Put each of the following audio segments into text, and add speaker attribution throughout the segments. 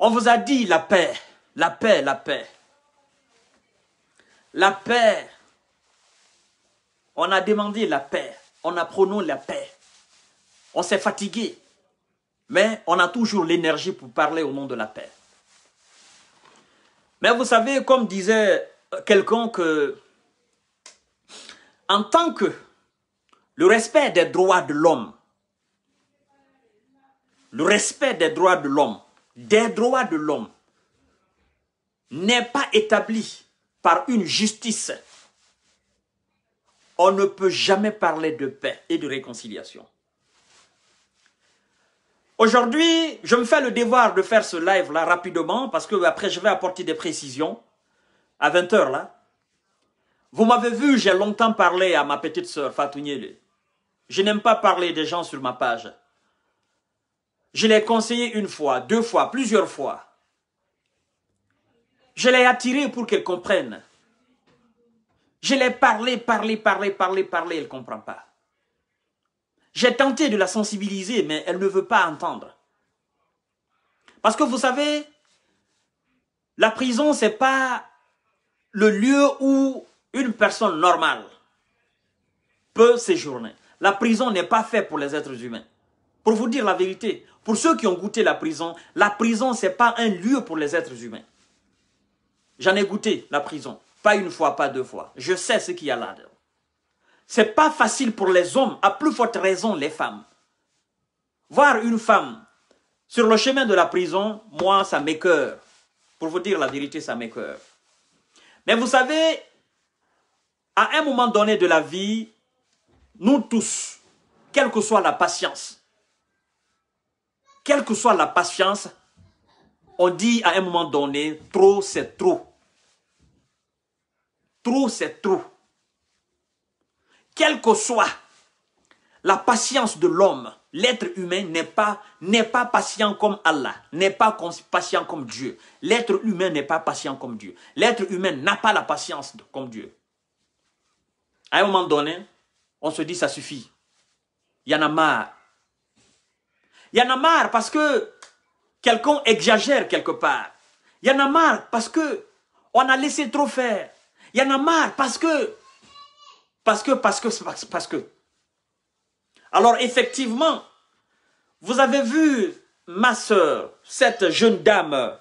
Speaker 1: On vous a dit la paix, la paix, la paix. La paix. On a demandé la paix. On a prononcé la paix. On s'est fatigué. Mais on a toujours l'énergie pour parler au nom de la paix. Mais vous savez, comme disait quelqu'un que, en tant que le respect des droits de l'homme, le respect des droits de l'homme des droits de l'homme n'est pas établi par une justice, on ne peut jamais parler de paix et de réconciliation. Aujourd'hui, je me fais le devoir de faire ce live-là rapidement parce que après je vais apporter des précisions à 20h là. Vous m'avez vu, j'ai longtemps parlé à ma petite sœur Fatouniele. Je n'aime pas parler des gens sur ma page. Je l'ai conseillé une fois, deux fois, plusieurs fois. Je l'ai attiré pour qu'elle comprenne. Je l'ai parlé, parlé, parlé, parlé, parlé, elle ne comprend pas. J'ai tenté de la sensibiliser, mais elle ne veut pas entendre. Parce que vous savez, la prison, ce n'est pas le lieu où une personne normale peut séjourner. La prison n'est pas faite pour les êtres humains. Pour vous dire la vérité, pour ceux qui ont goûté la prison, la prison, ce n'est pas un lieu pour les êtres humains. J'en ai goûté la prison. Pas une fois, pas deux fois. Je sais ce qu'il y a là-dedans. C'est pas facile pour les hommes, à plus forte raison les femmes. Voir une femme sur le chemin de la prison, moi, ça m'écœure. Pour vous dire la vérité, ça m'écœure. Mais vous savez, à un moment donné de la vie, nous tous, quelle que soit la patience, quelle que soit la patience, on dit à un moment donné, trop c'est trop. Trop c'est trop. Quelle que soit la patience de l'homme, l'être humain n'est pas, pas patient comme Allah, n'est pas patient comme Dieu. L'être humain n'est pas patient comme Dieu. L'être humain n'a pas la patience comme Dieu. À un moment donné, on se dit ça suffit. Il y en a marre. Il y en a marre parce que quelqu'un exagère quelque part. Il y en a marre parce que on a laissé trop faire. Il y en a marre parce que, parce que, parce que, parce que. Alors effectivement, vous avez vu ma soeur, cette jeune dame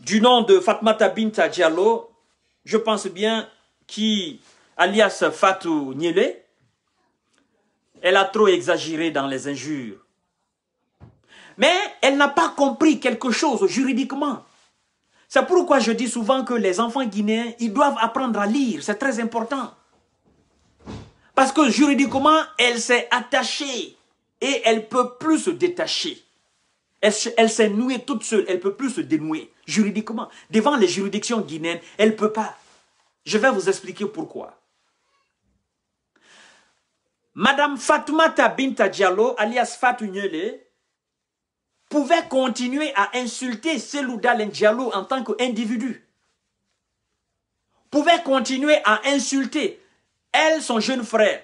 Speaker 1: du nom de Fatmata Binta Diallo, je pense bien, qui, alias Fatou Niele, elle a trop exagéré dans les injures. Mais elle n'a pas compris quelque chose juridiquement. C'est pourquoi je dis souvent que les enfants guinéens, ils doivent apprendre à lire. C'est très important. Parce que juridiquement, elle s'est attachée et elle peut plus se détacher. Elle, s'est nouée toute seule, elle peut plus se dénouer juridiquement. Devant les juridictions guinéennes, elle ne peut pas. Je vais vous expliquer pourquoi. Madame Fatoumata Binta Diallo, alias Fatou pouvait continuer à insulter Selouda Diallo en tant qu'individu. Pouvait continuer à insulter elle, son jeune frère.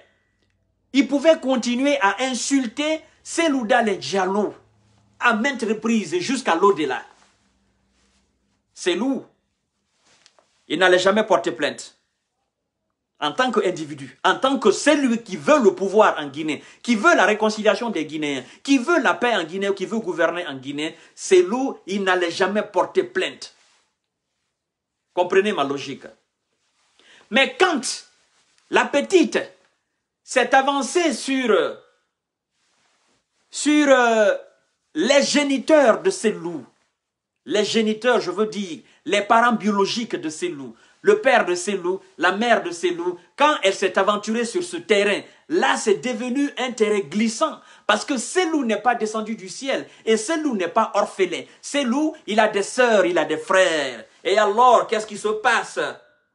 Speaker 1: Il pouvait continuer à insulter Selouda Diallo à maintes reprises jusqu'à l'au-delà. loup, il n'allait jamais porter plainte en tant qu'individu, en tant que celui qui veut le pouvoir en Guinée, qui veut la réconciliation des Guinéens, qui veut la paix en Guinée, qui veut gouverner en Guinée, ces loups, il n'allait jamais porter plainte. Comprenez ma logique. Mais quand la petite s'est avancée sur, sur euh, les géniteurs de ces loups, les géniteurs, je veux dire, les parents biologiques de ces loups, le père de ces loups, la mère de ces loups, quand elle s'est aventurée sur ce terrain, là c'est devenu un terrain glissant. Parce que ces loups n'est pas descendu du ciel et ces loups n'est pas orphelin. Ces loups, il a des soeurs, il a des frères. Et alors, qu'est-ce qui se passe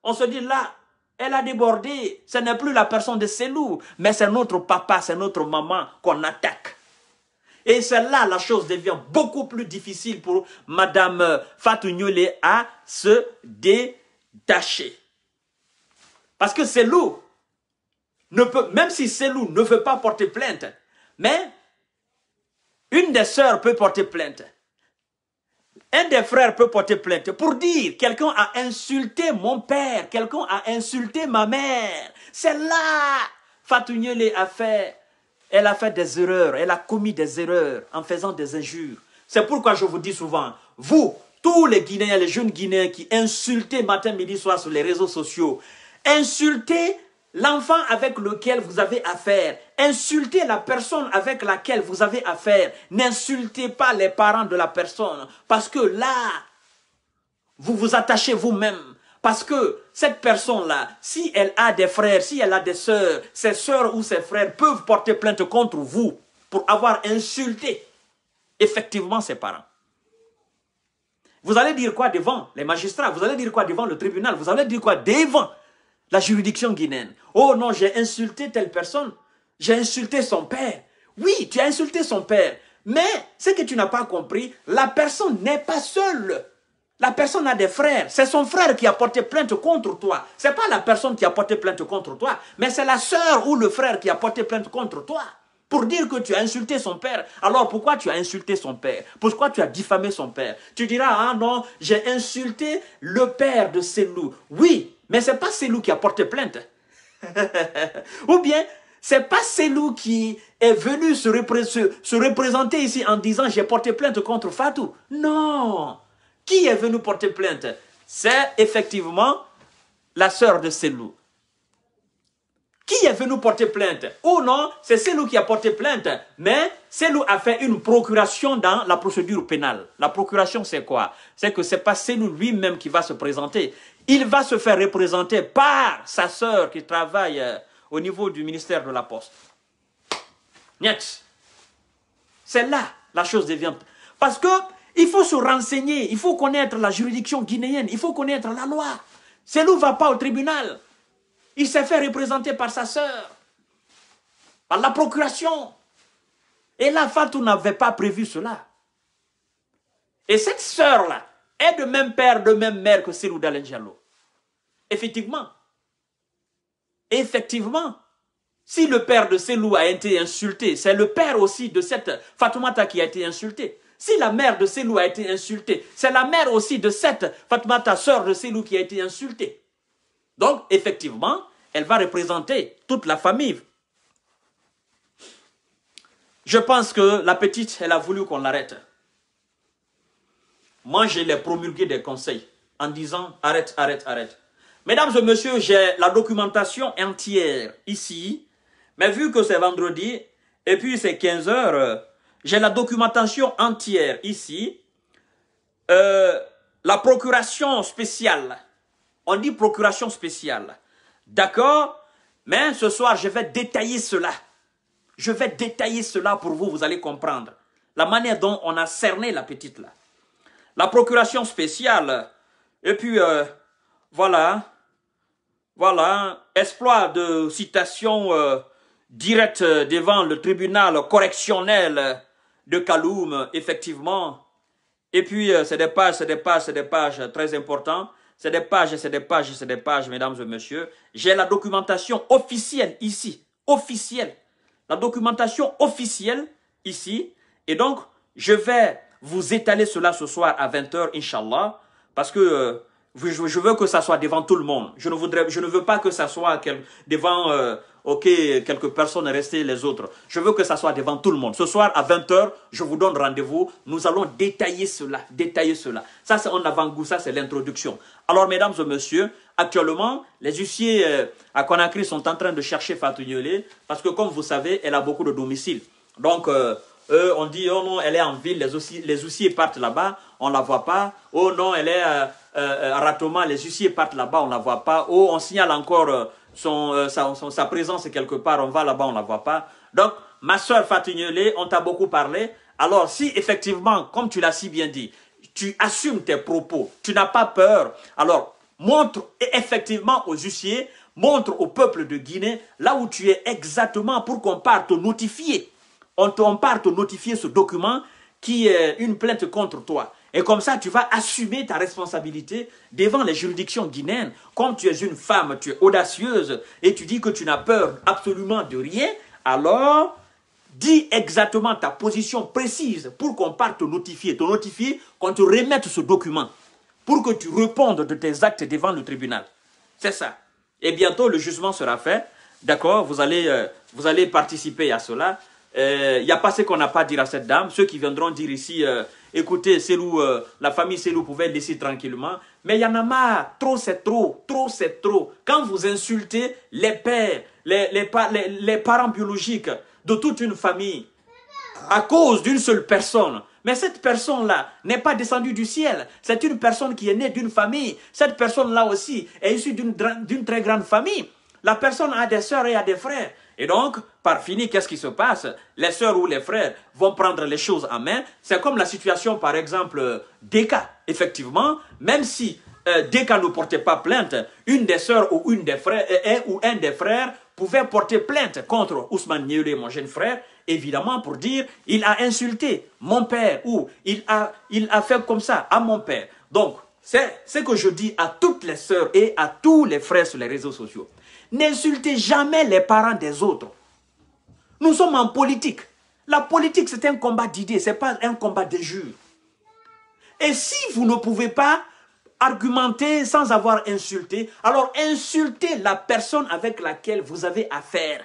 Speaker 1: On se dit là, elle a débordé. Ce n'est plus la personne de ces loups, mais c'est notre papa, c'est notre maman qu'on attaque. Et c'est là la chose devient beaucoup plus difficile pour Madame Fatou à se dé taché. Parce que c'est ne peut, même si c'est loups ne veut pas porter plainte, mais une des sœurs peut porter plainte. Un des frères peut porter plainte pour dire quelqu'un a insulté mon père, quelqu'un a insulté ma mère. C'est là Fatou a fait. Elle a fait des erreurs, elle a commis des erreurs en faisant des injures. C'est pourquoi je vous dis souvent, vous, tous les Guinéens, les jeunes Guinéens qui insultaient matin, midi, soir sur les réseaux sociaux, Insultez l'enfant avec lequel vous avez affaire, insultez la personne avec laquelle vous avez affaire, n'insultez pas les parents de la personne, parce que là, vous vous attachez vous-même. Parce que cette personne-là, si elle a des frères, si elle a des sœurs, ses sœurs ou ses frères peuvent porter plainte contre vous pour avoir insulté effectivement ses parents. Vous allez dire quoi devant les magistrats Vous allez dire quoi devant le tribunal Vous allez dire quoi devant la juridiction guinéenne Oh non, j'ai insulté telle personne. J'ai insulté son père. Oui, tu as insulté son père. Mais ce que tu n'as pas compris, la personne n'est pas seule. La personne a des frères. C'est son frère qui a porté plainte contre toi. C'est pas la personne qui a porté plainte contre toi, mais c'est la sœur ou le frère qui a porté plainte contre toi pour dire que tu as insulté son père. Alors pourquoi tu as insulté son père Pourquoi tu as diffamé son père Tu diras, ah non, j'ai insulté le père de Selou. Oui, mais c'est pas Selou qui a porté plainte. Ou bien, c'est pas Selou qui est venu se, représenter ici en disant j'ai porté plainte contre Fatou. Non. Qui est venu porter plainte C'est effectivement la sœur de Selou. Qui est venu porter plainte Ou non, c'est nous qui a porté plainte, mais celui a fait une procuration dans la procédure pénale. La procuration, c'est quoi C'est que ce n'est pas celui lui-même qui va se présenter. Il va se faire représenter par sa sœur qui travaille euh, au niveau du ministère de la Poste. C'est là la chose devient. Parce que il faut se renseigner, il faut connaître la juridiction guinéenne, il faut connaître la loi. Celui ne va pas au tribunal. Il s'est fait représenter par sa sœur, par la procuration. Et la Fatou n'avait pas prévu cela. Et cette sœur-là est de même père, de même mère que Sélou Dalenjalo. Effectivement. Effectivement. Si le père de Selou a été insulté, c'est le père aussi de cette Fatoumata qui a été insultée. Si la mère de Selou a été insultée, c'est la mère aussi de cette Fatoumata, sœur de Selou, qui a été insultée. Donc, effectivement, elle va représenter toute la famille. Je pense que la petite, elle a voulu qu'on l'arrête. Moi, je l'ai promulgué des conseils en disant arrête, arrête, arrête. Mesdames et messieurs, j'ai la documentation entière ici, mais vu que c'est vendredi et puis c'est 15 heures, euh, j'ai la documentation entière ici. Euh, la procuration spéciale, on dit procuration spéciale, D'accord Mais ce soir, je vais détailler cela. Je vais détailler cela pour vous, vous allez comprendre. La manière dont on a cerné la petite là. La procuration spéciale. Et puis, euh, voilà. Voilà. Exploit de citation euh, directe devant le tribunal correctionnel de Kaloum, effectivement. Et puis, euh, c'est des pages, c'est des pages, c'est des pages très importantes. C'est des pages, c'est des pages, c'est des pages, mesdames et messieurs. J'ai la documentation officielle ici. Officielle. La documentation officielle ici. Et donc, je vais vous étaler cela ce soir à 20h, Inch'Allah. Parce que euh, je, veux que ça soit devant tout le monde. Je ne, voudrais, je ne veux pas que ça soit devant euh, ok quelques personnes restées les autres. Je veux que ça soit devant tout le monde. Ce soir à 20h, je vous donne rendez-vous. Nous allons détailler cela, détailler cela. Ça, c'est en avant-goût, ça, c'est l'introduction. Alors, mesdames et messieurs, actuellement, les huissiers euh, à Conakry sont en train de chercher Fatou parce que, comme vous savez, elle a beaucoup de domiciles. Donc, euh, on dit, oh non, elle est en ville, les, aussi, huissiers partent là-bas, on ne la voit pas. Oh non, elle est euh, euh, à Ratoma, les huissiers partent là-bas, on ne la voit pas. Oh, on signale encore euh, sa, présence quelque part, on va là-bas, on ne la voit pas. Donc, ma soeur Fatignolé, on t'a beaucoup parlé. Alors, si effectivement, comme tu l'as si bien dit, tu assumes tes propos, tu n'as pas peur, alors montre effectivement aux huissiers, montre au peuple de Guinée là où tu es exactement pour qu'on parte notifier on, t'en part te notifier ce document qui est une plainte contre toi. Et comme ça, tu vas assumer ta responsabilité devant les juridictions guinéennes. Comme tu es une femme, tu es audacieuse et tu dis que tu n'as peur absolument de rien, alors dis exactement ta position précise pour qu'on parte te notifier, te notifier, qu'on te remette ce document pour que tu répondes de tes actes devant le tribunal. C'est ça. Et bientôt, le jugement sera fait. D'accord vous, euh, vous allez participer à cela. Il euh, n'y a pas ce qu'on n'a pas à dire à cette dame. Ceux qui viendront dire ici, euh, écoutez, euh, la famille Selou pouvait laisser tranquillement. Mais il y en a marre. Trop, c'est trop. Trop, c'est trop. Quand vous insultez les pères, les, les, parents biologiques de toute une famille, à cause d'une seule personne, mais cette personne-là n'est pas descendue du ciel. C'est une personne qui est née d'une famille. Cette personne-là aussi est issue d'une très grande famille. La personne a des sœurs et a des frères. Et donc, par fini, qu'est-ce qui se passe Les soeurs ou les frères vont prendre les choses en main. C'est comme la situation, par exemple, d'Eka. Effectivement, même si euh, Deka ne portait pas plainte, une des sœurs ou, une des frères, euh, un, ou un des frères pouvait porter plainte contre Ousmane Nielé, mon jeune frère, évidemment pour dire il a insulté mon père ou il a, il a fait comme ça à mon père. Donc, c'est ce que je dis à toutes les sœurs et à tous les frères sur les réseaux sociaux. N'insultez jamais les parents des autres. Nous sommes en politique. La politique, c'est un combat d'idées, ce n'est pas un combat de jure. Et si vous ne pouvez pas argumenter sans avoir insulté, alors insultez la personne avec laquelle vous avez affaire.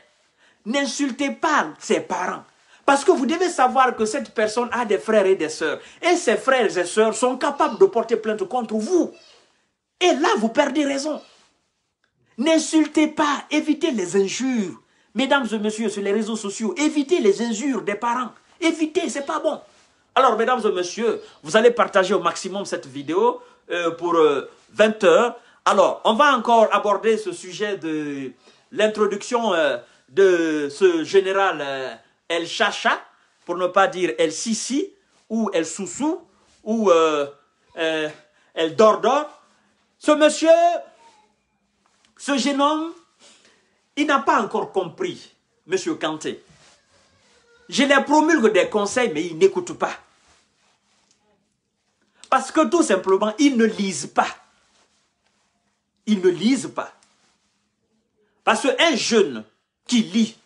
Speaker 1: N'insultez pas ses parents. Parce que vous devez savoir que cette personne a des frères et des sœurs. Et ses frères et sœurs sont capables de porter plainte contre vous. Et là, vous perdez raison. N'insultez pas, évitez les injures. Mesdames et messieurs, sur les réseaux sociaux, évitez les injures des parents. Évitez, c'est pas bon. Alors, mesdames et messieurs, vous allez partager au maximum cette vidéo euh, pour 20 euh, heures. Alors, on va encore aborder ce sujet de l'introduction euh, de ce général elle Chacha, pour ne pas dire elle sissi, ou elle Soussou, ou euh, euh, elle euh, Ce monsieur, ce jeune homme, il n'a pas encore compris, monsieur Kanté. Je les promulgue des conseils, mais il n'écoute pas. Parce que tout simplement, il ne lise pas. Il ne lise pas. Parce qu'un jeune qui lit,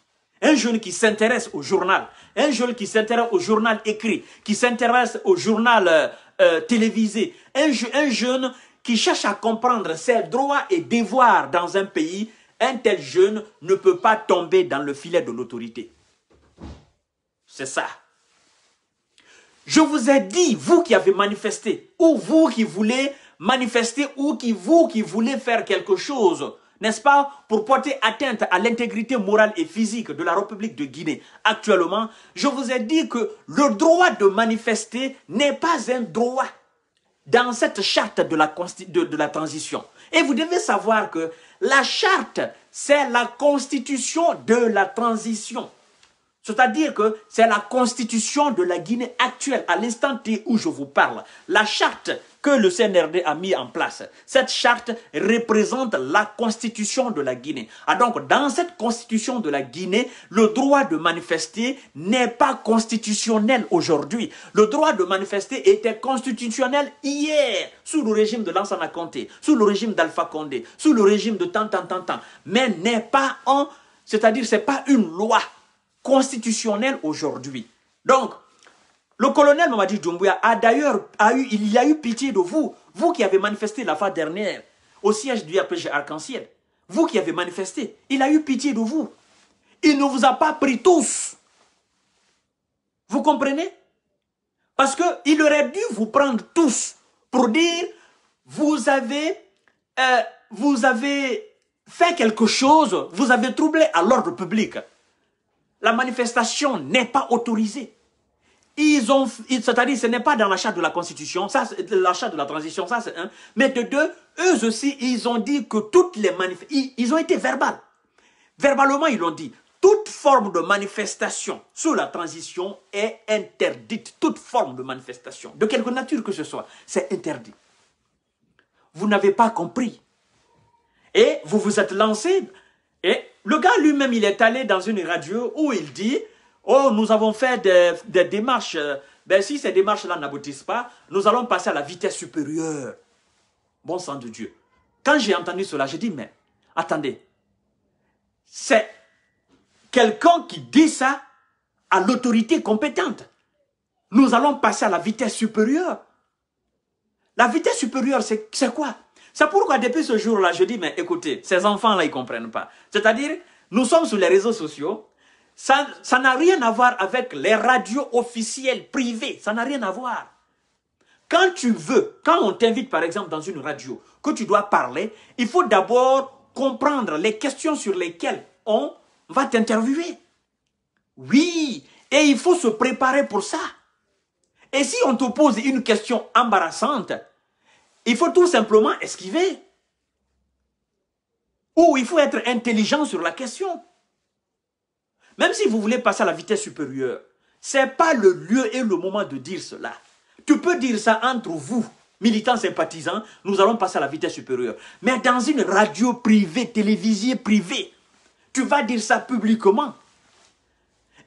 Speaker 1: un jeune qui s'intéresse au journal, un jeune qui s'intéresse au journal écrit, qui s'intéresse au journal euh, euh, télévisé, un, un jeune qui cherche à comprendre ses droits et devoirs dans un pays, un tel jeune ne peut pas tomber dans le filet de l'autorité. C'est ça. Je vous ai dit, vous qui avez manifesté, ou vous qui voulez manifester, ou qui vous qui voulez faire quelque chose n'est-ce pas, pour porter atteinte à l'intégrité morale et physique de la République de Guinée actuellement, je vous ai dit que le droit de manifester n'est pas un droit dans cette charte de la, la transition. Et vous devez savoir que la charte, c'est la constitution de la transition. C'est-à-dire que c'est la constitution de la Guinée actuelle, à l'instant T où je vous parle. La charte, que le CNRD a mis en place. Cette charte représente la constitution de la Guinée. Ah, donc, dans cette constitution de la Guinée, le droit de manifester n'est pas constitutionnel aujourd'hui. Le droit de manifester était constitutionnel hier, sous le régime de Lansana Conté, sous le régime d'Alpha Condé, sous le régime de tant, tant, tant, tant. Mais n'est pas en, c'est-à-dire, ce n'est pas une loi constitutionnelle aujourd'hui. Donc, le colonel Mamadi Doumbouya a d'ailleurs eu, il a eu pitié de vous, vous qui avez manifesté la fois dernière au siège du RPG Arc-en-Ciel, vous qui avez manifesté, il a eu pitié de vous. Il ne vous a pas pris tous. Vous comprenez Parce qu'il aurait dû vous prendre tous pour dire, vous avez, euh, vous avez fait quelque chose, vous avez troublé à l'ordre public. La manifestation n'est pas autorisée ont, c'est-à-dire, ce n'est pas dans l'achat de la Constitution, ça, de la transition, ça c'est un. Mais de deux, eux aussi, ils ont dit que toutes les manifestations, ils, ont été verbales. Verbalement, ils l'ont dit. Toute forme de manifestation sous la transition est interdite. Toute forme de manifestation, de quelque nature que ce soit, c'est interdit. Vous n'avez pas compris. Et vous vous êtes lancé. Et le gars lui-même, il est allé dans une radio où il dit Oh, nous avons fait des, démarches. Euh, ben, si ces démarches-là n'aboutissent pas, nous allons passer à la vitesse supérieure. Bon sang de Dieu. Quand j'ai entendu cela, j'ai dit, mais attendez, c'est quelqu'un qui dit ça à l'autorité compétente. Nous allons passer à la vitesse supérieure. La vitesse supérieure, c'est quoi C'est pourquoi depuis ce jour-là, je dis, mais écoutez, ces enfants-là, ils ne comprennent pas. C'est-à-dire, nous sommes sur les réseaux sociaux, ça, n'a rien à voir avec les radios officielles privées. Ça n'a rien à voir. Quand tu veux, quand on t'invite par exemple dans une radio, que tu dois parler, il faut d'abord comprendre les questions sur lesquelles on va t'interviewer. Oui, et il faut se préparer pour ça. Et si on te pose une question embarrassante, il faut tout simplement esquiver. Ou il faut être intelligent sur la question. Même si vous voulez passer à la vitesse supérieure, c'est pas le lieu et le moment de dire cela. Tu peux dire ça entre vous, militants sympathisants, nous allons passer à la vitesse supérieure. Mais dans une radio privée, télévisée privée, tu vas dire ça publiquement.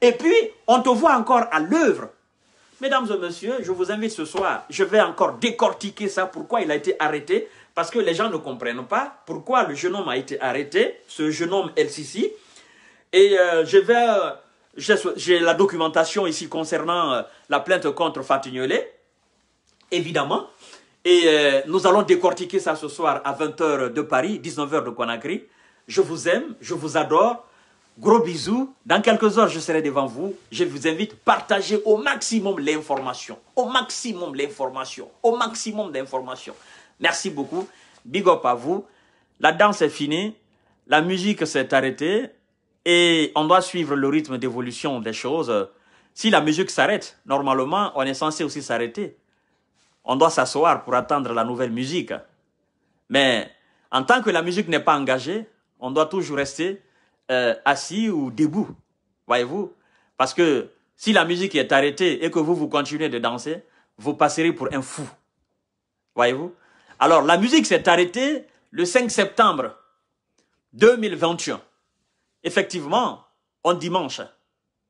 Speaker 1: Et puis, on te voit encore à l'œuvre. Mesdames et messieurs, je vous invite ce soir, je vais encore décortiquer ça, pourquoi il a été arrêté, parce que les gens ne comprennent pas pourquoi le jeune homme a été arrêté, ce jeune homme L.C.C. Et euh, je vais, euh, j'ai la documentation ici concernant euh, la plainte contre Fatignolé, évidemment. Et nous allons décortiquer ça ce soir à 20h de Paris, 19h de Conakry. Je vous aime, je vous adore. Gros bisous. Dans quelques heures, je serai devant vous. Je vous invite à partager au maximum l'information. Au maximum l'information. Au maximum d'informations. Merci beaucoup. Big up à vous. La danse est finie. La musique s'est arrêtée. Et on doit suivre le rythme d'évolution des choses. Si la musique s'arrête, normalement, on est censé aussi s'arrêter. On doit s'asseoir pour attendre la nouvelle musique. Mais en tant que la musique n'est pas engagée, on doit toujours rester euh, assis ou debout. Voyez-vous Parce que si la musique est arrêtée et que vous, vous continuez de danser, vous passerez pour un fou. Voyez-vous Alors, la musique s'est arrêtée le 5 septembre 2021 effectivement, on dimanche,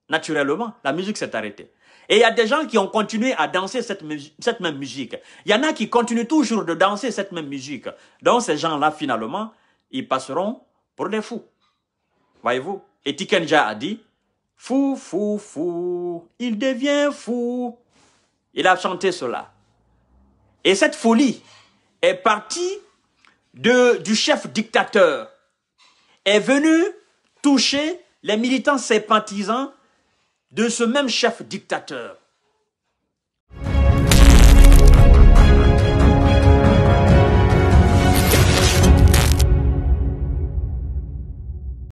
Speaker 1: naturellement, la musique s'est arrêtée. Et il y a des gens qui ont continué à danser cette, même musique. Il y en a qui continuent toujours de danser cette même musique. Donc ces gens-là, finalement, ils passeront pour des fous. Voyez-vous Et Tikenja a dit, fou, fou, fou, il devient fou. Il a chanté cela. Et cette folie est partie de, du chef dictateur, est venue toucher les militants sympathisants de ce même chef dictateur.